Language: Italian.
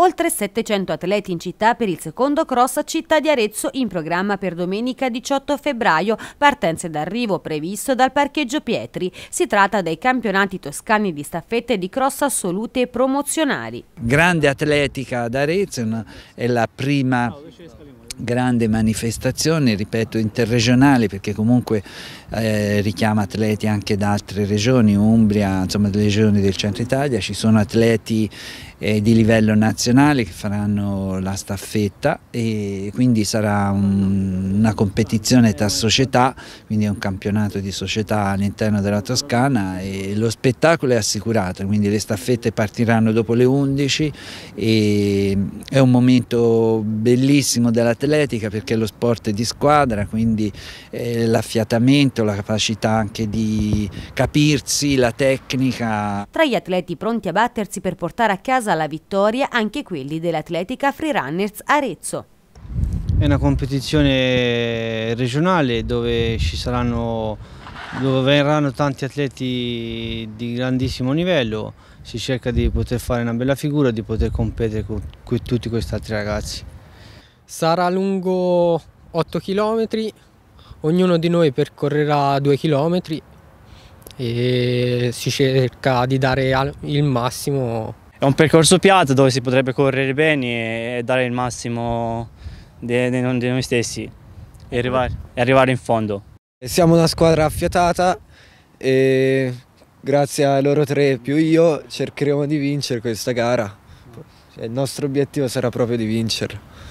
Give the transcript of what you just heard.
Oltre 700 atleti in città per il secondo cross Città di Arezzo in programma per domenica 18 febbraio, partenze d'arrivo previsto dal parcheggio Pietri. Si tratta dei campionati toscani di staffette di cross assolute e promozionali. Grande atletica ad Arezzo è la prima grande manifestazione, ripeto, interregionale perché comunque eh, richiama atleti anche da altre regioni, Umbria, insomma delle regioni del centro Italia, ci sono atleti eh, di livello nazionale che faranno la staffetta e quindi sarà un, una competizione tra società, quindi è un campionato di società all'interno della Toscana e lo spettacolo è assicurato, quindi le staffette partiranno dopo le 11 e è un momento bellissimo dell'atleta dell'atletica perché lo sport è di squadra, quindi eh, l'affiatamento, la capacità anche di capirsi, la tecnica. Tra gli atleti pronti a battersi per portare a casa la vittoria anche quelli dell'atletica Freerunners Arezzo. È una competizione regionale dove ci saranno dove verranno tanti atleti di grandissimo livello, si cerca di poter fare una bella figura, di poter competere con tutti questi altri ragazzi. Sarà lungo 8 km, ognuno di noi percorrerà 2 km e si cerca di dare il massimo. È un percorso piatto dove si potrebbe correre bene e dare il massimo di, noi stessi e arrivare, e arrivare in fondo. Siamo una squadra affiatata e grazie a loro tre più io cercheremo di vincere questa gara. Cioè, il nostro obiettivo sarà proprio di vincere.